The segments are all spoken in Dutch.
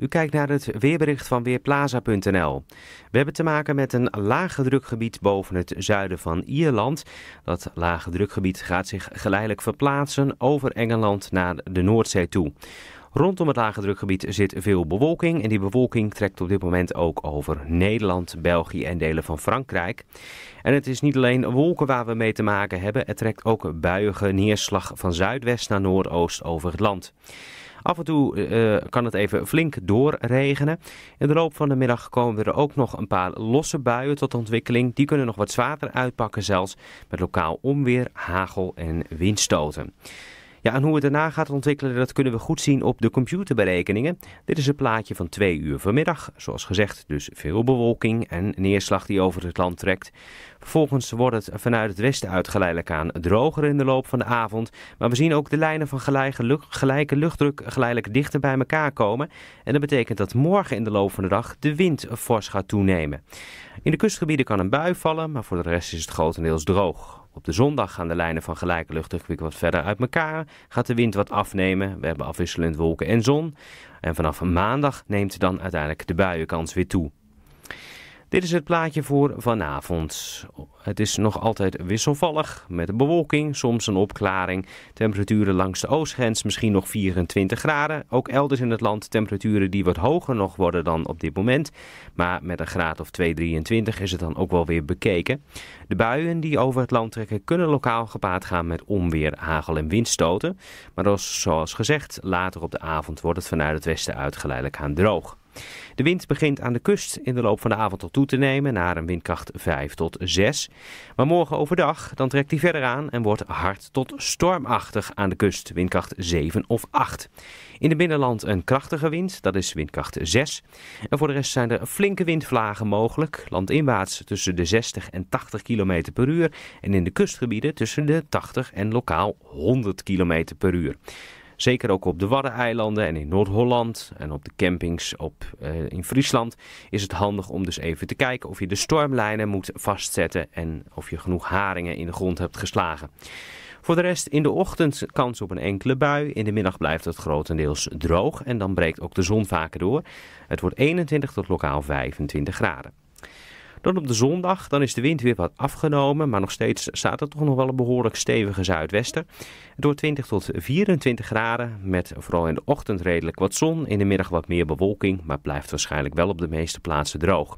U kijkt naar het weerbericht van Weerplaza.nl. We hebben te maken met een lage drukgebied boven het zuiden van Ierland. Dat lage drukgebied gaat zich geleidelijk verplaatsen over Engeland naar de Noordzee toe. Rondom het lage drukgebied zit veel bewolking en die bewolking trekt op dit moment ook over Nederland, België en delen van Frankrijk. En het is niet alleen wolken waar we mee te maken hebben, het trekt ook buiige neerslag van zuidwest naar noordoost over het land. Af en toe eh, eh, kan het even flink doorregenen. In de loop van de middag komen er ook nog een paar losse buien tot ontwikkeling. Die kunnen nog wat zwaarder uitpakken zelfs met lokaal onweer, hagel en windstoten. Ja, en hoe het daarna gaat ontwikkelen, dat kunnen we goed zien op de computerberekeningen. Dit is een plaatje van twee uur vanmiddag. Zoals gezegd, dus veel bewolking en neerslag die over het land trekt. Vervolgens wordt het vanuit het westen uit geleidelijk aan droger in de loop van de avond. Maar we zien ook de lijnen van gelijke luchtdruk geleidelijk dichter bij elkaar komen. En dat betekent dat morgen in de loop van de dag de wind fors gaat toenemen. In de kustgebieden kan een bui vallen, maar voor de rest is het grotendeels droog. Op de zondag gaan de lijnen van gelijke luchtdrukgebied wat verder uit elkaar. Gaat de wind wat afnemen. We hebben afwisselend wolken en zon. En vanaf maandag neemt dan uiteindelijk de buienkans weer toe. Dit is het plaatje voor vanavond. Het is nog altijd wisselvallig met bewolking, soms een opklaring. Temperaturen langs de oostgrens misschien nog 24 graden. Ook elders in het land temperaturen die wat hoger nog worden dan op dit moment. Maar met een graad of 2,23 is het dan ook wel weer bekeken. De buien die over het land trekken kunnen lokaal gepaard gaan met onweer, hagel en windstoten. Maar zoals gezegd, later op de avond wordt het vanuit het westen uitgeleidelijk aan droog. De wind begint aan de kust in de loop van de avond al toe te nemen naar een windkracht 5 tot 6. Maar morgen overdag dan trekt die verder aan en wordt hard tot stormachtig aan de kust, windkracht 7 of 8. In het binnenland een krachtige wind, dat is windkracht 6. En voor de rest zijn er flinke windvlagen mogelijk, landinwaarts tussen de 60 en 80 km per uur en in de kustgebieden tussen de 80 en lokaal 100 km per uur. Zeker ook op de Waddeneilanden en in Noord-Holland en op de campings op, eh, in Friesland is het handig om dus even te kijken of je de stormlijnen moet vastzetten en of je genoeg haringen in de grond hebt geslagen. Voor de rest in de ochtend kans op een enkele bui. In de middag blijft het grotendeels droog en dan breekt ook de zon vaker door. Het wordt 21 tot lokaal 25 graden. Dan op de zondag, dan is de wind weer wat afgenomen, maar nog steeds staat er toch nog wel een behoorlijk stevige zuidwester. Door 20 tot 24 graden, met vooral in de ochtend redelijk wat zon, in de middag wat meer bewolking, maar blijft waarschijnlijk wel op de meeste plaatsen droog.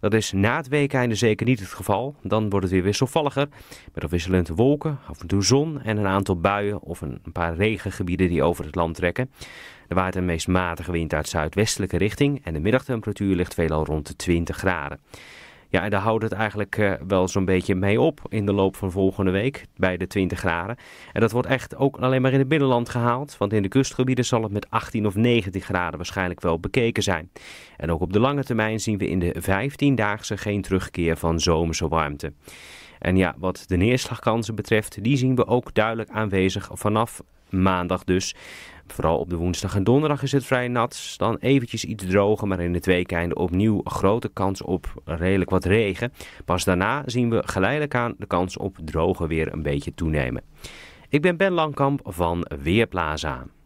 Dat is na het weekeinde zeker niet het geval. Dan wordt het weer wisselvalliger. Met afwisselend wolken, af en toe zon en een aantal buien of een paar regengebieden die over het land trekken. Er waait een meest matige wind uit zuidwestelijke richting en de middagtemperatuur ligt veelal rond de 20 graden. Ja, en daar houdt het eigenlijk eh, wel zo'n beetje mee op in de loop van volgende week bij de 20 graden. En dat wordt echt ook alleen maar in het binnenland gehaald, want in de kustgebieden zal het met 18 of 19 graden waarschijnlijk wel bekeken zijn. En ook op de lange termijn zien we in de 15-daagse geen terugkeer van zomerse warmte. En ja, wat de neerslagkansen betreft, die zien we ook duidelijk aanwezig vanaf maandag dus. Vooral op de woensdag en donderdag is het vrij nat. Dan eventjes iets droger, maar in het weekende opnieuw grote kans op redelijk wat regen. Pas daarna zien we geleidelijk aan de kans op droger weer een beetje toenemen. Ik ben Ben Langkamp van Weerplaza.